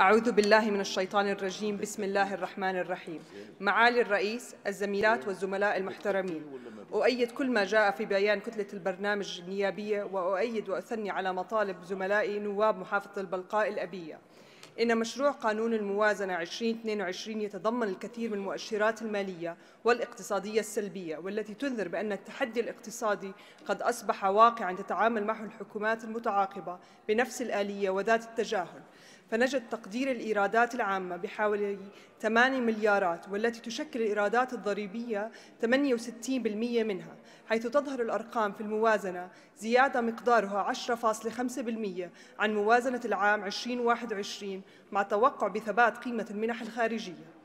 أعوذ بالله من الشيطان الرجيم بسم الله الرحمن الرحيم معالي الرئيس الزميلات والزملاء المحترمين أؤيد كل ما جاء في بيان كتلة البرنامج النيابية وأؤيد وأثني على مطالب زملائي نواب محافظة البلقاء الأبية إن مشروع قانون الموازنة 2022 يتضمن الكثير من المؤشرات المالية والاقتصادية السلبية والتي تنذر بأن التحدي الاقتصادي قد أصبح واقعا تتعامل معه الحكومات المتعاقبة بنفس الآلية وذات التجاهل فنجد تقدير الإيرادات العامة بحوالي 8 مليارات والتي تشكل الإيرادات الضريبية 68% منها حيث تظهر الأرقام في الموازنة زيادة مقدارها 10.5% عن موازنة العام 2021 مع توقع بثبات قيمة المنح الخارجية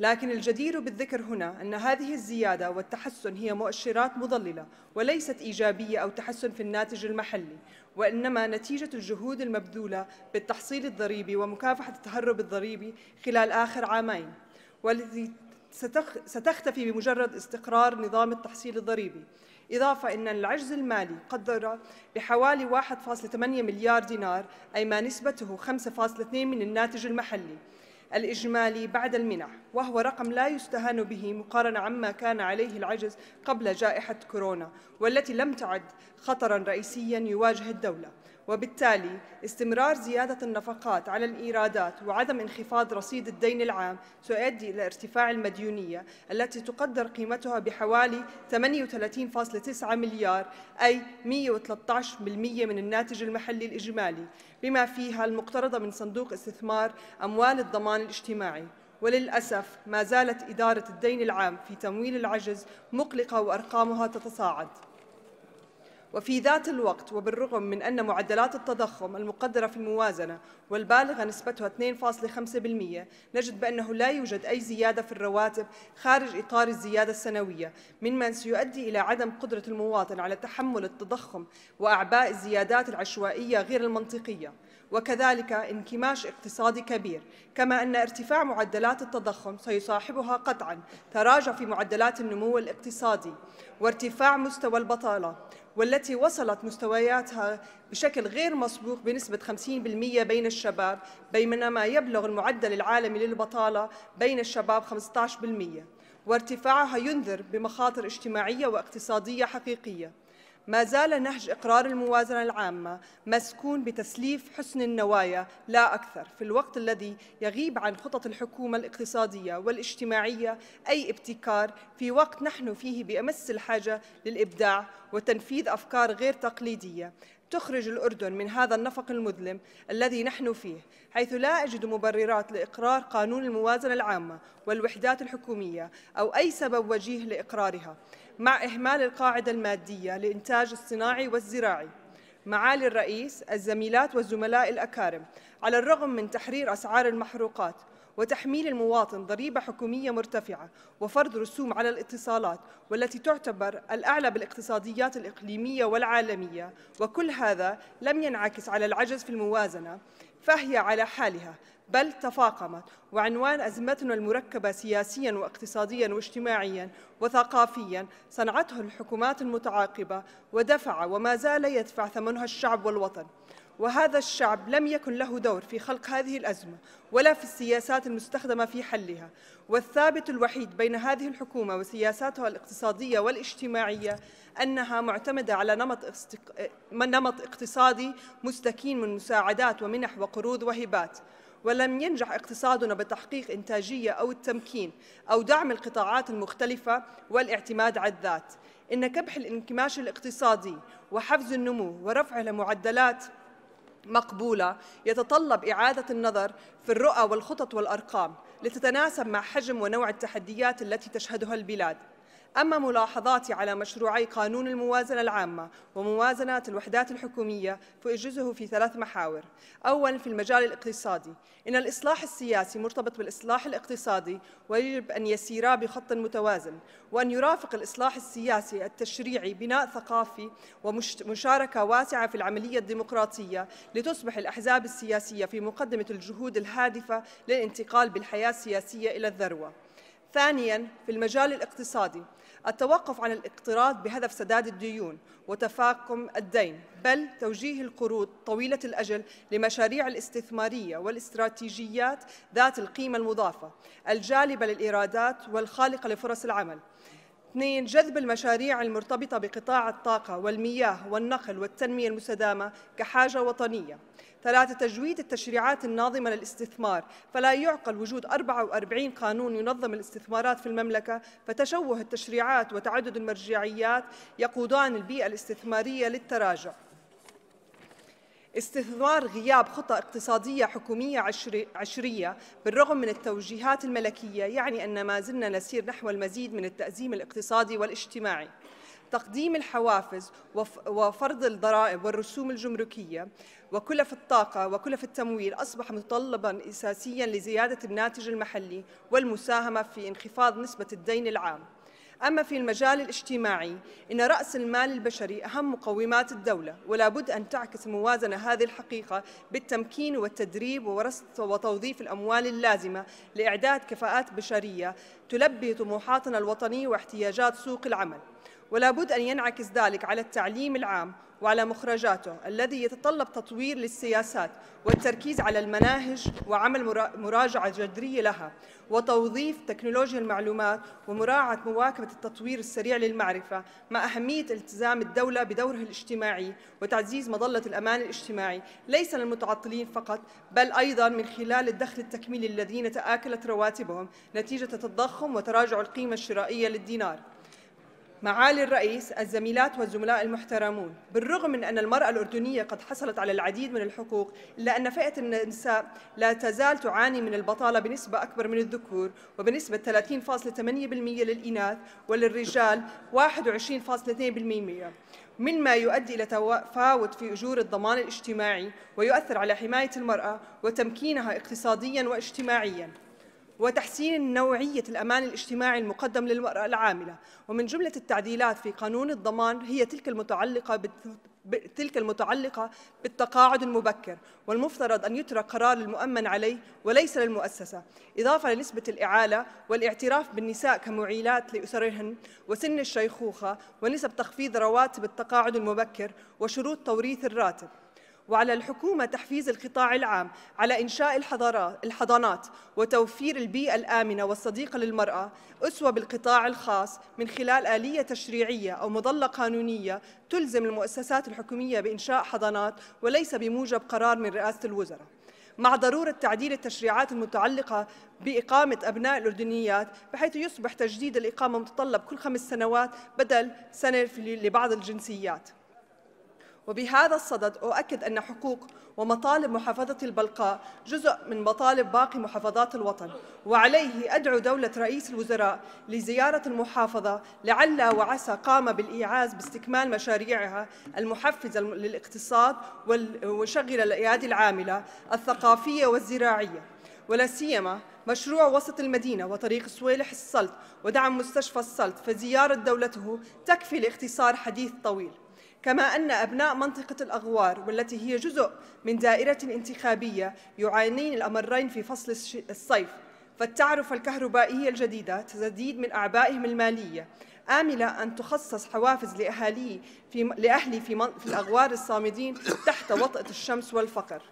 لكن الجدير بالذكر هنا أن هذه الزيادة والتحسن هي مؤشرات مضللة وليست إيجابية أو تحسن في الناتج المحلي وإنما نتيجة الجهود المبذولة بالتحصيل الضريبي ومكافحة التهرب الضريبي خلال آخر عامين والتي ستختفي بمجرد استقرار نظام التحصيل الضريبي إضافة أن العجز المالي قدر بحوالي 1.8 مليار دينار أي ما نسبته 5.2 من الناتج المحلي الإجمالي بعد المنح وهو رقم لا يستهان به مقارنة عما كان عليه العجز قبل جائحة كورونا والتي لم تعد خطراً رئيسياً يواجه الدولة وبالتالي استمرار زيادة النفقات على الإيرادات وعدم انخفاض رصيد الدين العام سيؤدي إلى ارتفاع المديونية التي تقدر قيمتها بحوالي 38.9 مليار أي 113% من الناتج المحلي الإجمالي بما فيها المقترضة من صندوق استثمار أموال الضمان الاجتماعي وللأسف ما زالت إدارة الدين العام في تمويل العجز مقلقة وأرقامها تتصاعد وفي ذات الوقت وبالرغم من أن معدلات التضخم المقدرة في الموازنة والبالغة نسبتها 2.5% نجد بأنه لا يوجد أي زيادة في الرواتب خارج إطار الزيادة السنوية مما سيؤدي إلى عدم قدرة المواطن على تحمل التضخم وأعباء الزيادات العشوائية غير المنطقية وكذلك انكماش اقتصادي كبير كما أن ارتفاع معدلات التضخم سيصاحبها قطعا تراجع في معدلات النمو الاقتصادي وارتفاع مستوى البطالة والتي وصلت مستوياتها بشكل غير مسبوق بنسبة 50% بين الشباب بينما يبلغ المعدل العالمي للبطالة بين الشباب 15% وارتفاعها ينذر بمخاطر اجتماعية واقتصادية حقيقية ما زال نهج إقرار الموازنة العامة مسكون بتسليف حسن النوايا لا أكثر في الوقت الذي يغيب عن خطط الحكومة الاقتصادية والاجتماعية أي ابتكار في وقت نحن فيه بأمس الحاجة للإبداع وتنفيذ أفكار غير تقليدية تخرج الأردن من هذا النفق المظلم الذي نحن فيه حيث لا أجد مبررات لإقرار قانون الموازنة العامة والوحدات الحكومية أو أي سبب وجيه لإقرارها مع إهمال القاعدة المادية لإنتاج الصناعي والزراعي معالي الرئيس الزميلات والزملاء الأكارم على الرغم من تحرير أسعار المحروقات وتحميل المواطن ضريبة حكومية مرتفعة وفرض رسوم على الاتصالات والتي تعتبر الأعلى بالاقتصاديات الإقليمية والعالمية وكل هذا لم ينعكس على العجز في الموازنة فهي على حالها بل تفاقمت وعنوان أزمتنا المركبة سياسيا واقتصاديا واجتماعيا وثقافيا صنعته الحكومات المتعاقبة ودفع وما زال يدفع ثمنها الشعب والوطن وهذا الشعب لم يكن له دور في خلق هذه الأزمة ولا في السياسات المستخدمة في حلها والثابت الوحيد بين هذه الحكومة وسياساتها الاقتصادية والاجتماعية أنها معتمدة على نمط, استق... نمط اقتصادي مستكين من مساعدات ومنح وقروض وهبات ولم ينجح اقتصادنا بتحقيق إنتاجية أو التمكين أو دعم القطاعات المختلفة والاعتماد على الذات إن كبح الانكماش الاقتصادي وحفز النمو ورفع لمعدلات مقبولة يتطلب إعادة النظر في الرؤى والخطط والأرقام لتتناسب مع حجم ونوع التحديات التي تشهدها البلاد أما ملاحظاتي على مشروعي قانون الموازنة العامة وموازنة الوحدات الحكومية فأجزه في ثلاث محاور أولا في المجال الاقتصادي إن الإصلاح السياسي مرتبط بالإصلاح الاقتصادي ويجب أن يسيرا بخط متوازن وأن يرافق الإصلاح السياسي التشريعي بناء ثقافي ومشاركة واسعة في العملية الديمقراطية لتصبح الأحزاب السياسية في مقدمة الجهود الهادفة للانتقال بالحياة السياسية إلى الذروة ثانياً في المجال الاقتصادي التوقف عن الاقتراض بهدف سداد الديون وتفاقم الدين بل توجيه القروض طويلة الأجل لمشاريع الاستثمارية والاستراتيجيات ذات القيمة المضافة الجالبة للإيرادات والخالقة لفرص العمل اثنين جذب المشاريع المرتبطة بقطاع الطاقة والمياه والنقل والتنمية المستدامة كحاجة وطنية ثلاثة تجويد التشريعات الناظمة للاستثمار فلا يعقل وجود 44 قانون ينظم الاستثمارات في المملكة فتشوه التشريعات وتعدد المرجعيات يقودان البيئة الاستثمارية للتراجع استثمار غياب خطة اقتصادية حكومية عشرية بالرغم من التوجيهات الملكية يعني أن ما زلنا نسير نحو المزيد من التأزيم الاقتصادي والاجتماعي تقديم الحوافز وفرض الضرائب والرسوم الجمركية وكلف الطاقة وكلف التمويل أصبح متطلبا أساسيا لزيادة الناتج المحلي والمساهمة في انخفاض نسبة الدين العام أما في المجال الاجتماعي إن رأس المال البشري أهم مقومات الدولة ولا بد أن تعكس موازنة هذه الحقيقة بالتمكين والتدريب ورصد وتوظيف الأموال اللازمة لإعداد كفاءات بشرية تلبي طموحاتنا الوطنية واحتياجات سوق العمل ولا بد أن ينعكس ذلك على التعليم العام وعلى مخرجاته الذي يتطلب تطوير للسياسات والتركيز على المناهج وعمل مراجعة جذرية لها وتوظيف تكنولوجيا المعلومات ومراعاة مواكبة التطوير السريع للمعرفة مع أهمية التزام الدولة بدورها الاجتماعي وتعزيز مظلة الأمان الاجتماعي ليس للمتعطلين فقط بل أيضا من خلال الدخل التكميلي الذين تآكلت رواتبهم نتيجة التضخم وتراجع القيمة الشرائية للدينار معالي الرئيس الزميلات والزملاء المحترمون بالرغم من أن المرأة الأردنية قد حصلت على العديد من الحقوق إلا أن فئة النساء لا تزال تعاني من البطالة بنسبة أكبر من الذكور وبنسبة 30.8% للإناث وللرجال 21.2% مما يؤدي إلى تفاوت في أجور الضمان الاجتماعي ويؤثر على حماية المرأة وتمكينها اقتصادياً واجتماعياً وتحسين نوعية الأمان الاجتماعي المقدم للمرأة العاملة ومن جملة التعديلات في قانون الضمان هي تلك المتعلقة تلك المتعلقة بالتقاعد المبكر والمفترض أن يترك قرار المؤمن عليه وليس للمؤسسة إضافة لنسبة الإعالة والاعتراف بالنساء كمعيلات لأسرهن وسن الشيخوخة ونسب تخفيض رواتب التقاعد المبكر وشروط توريث الراتب وعلى الحكومة تحفيز القطاع العام على إنشاء الحضانات وتوفير البيئة الآمنة والصديقة للمرأة أسوة بالقطاع الخاص من خلال آلية تشريعية أو مظلة قانونية تلزم المؤسسات الحكومية بإنشاء حضانات وليس بموجب قرار من رئاسة الوزراء مع ضرورة تعديل التشريعات المتعلقة بإقامة أبناء الأردنيات بحيث يصبح تجديد الإقامة متطلب كل خمس سنوات بدل سنة لبعض الجنسيات وبهذا الصدد أؤكد أن حقوق ومطالب محافظة البلقاء جزء من مطالب باقي محافظات الوطن وعليه أدعو دولة رئيس الوزراء لزيارة المحافظة لعل وعسى قام بالإيعاز باستكمال مشاريعها المحفزة للاقتصاد وشغل الأيادي العاملة الثقافية والزراعية ولا سيما مشروع وسط المدينة وطريق سويلح السلط ودعم مستشفى السلط فزيارة دولته تكفي لاختصار حديث طويل كما أن أبناء منطقة الأغوار والتي هي جزء من دائرة انتخابية يعانين الأمرين في فصل الصيف فالتعرفة الكهربائية الجديدة تزيد من أعبائهم المالية آملة أن تخصص حوافز لأهالي في لأهلي في, من في الأغوار الصامدين تحت وطأة الشمس والفقر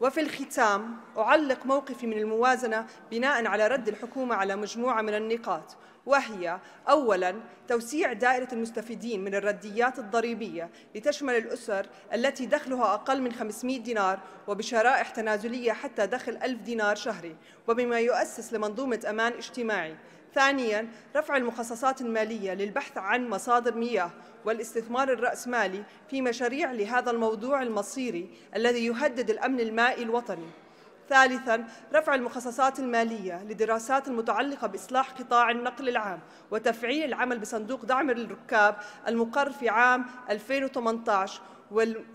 وفي الختام أعلق موقفي من الموازنة بناء على رد الحكومة على مجموعة من النقاط وهي أولاً توسيع دائرة المستفيدين من الرديات الضريبية لتشمل الأسر التي دخلها أقل من 500 دينار وبشرائح تنازلية حتى دخل 1000 دينار شهري وبما يؤسس لمنظومة أمان اجتماعي ثانيا رفع المخصصات المالية للبحث عن مصادر مياه والاستثمار الرأسمالي في مشاريع لهذا الموضوع المصيري الذي يهدد الأمن المائي الوطني ثالثا رفع المخصصات المالية لدراسات المتعلقة بإصلاح قطاع النقل العام وتفعيل العمل بصندوق دعم للركاب المقر في عام 2018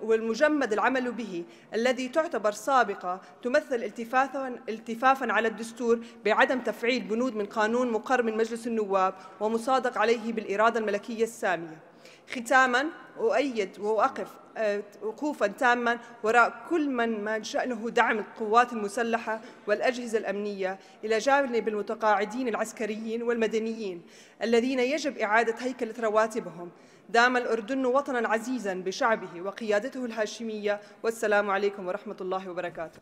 والمجمد العمل به الذي تعتبر سابقة تمثل التفافا, التفافا على الدستور بعدم تفعيل بنود من قانون مقر من مجلس النواب ومصادق عليه بالإرادة الملكية السامية ختاما أؤيد وأقف آه، وقوفا تاما وراء كل من ما شأنه دعم القوات المسلحة والأجهزة الأمنية إلى جانب المتقاعدين العسكريين والمدنيين الذين يجب إعادة هيكلة رواتبهم دام الأردن وطنا عزيزا بشعبه وقيادته الهاشمية والسلام عليكم ورحمة الله وبركاته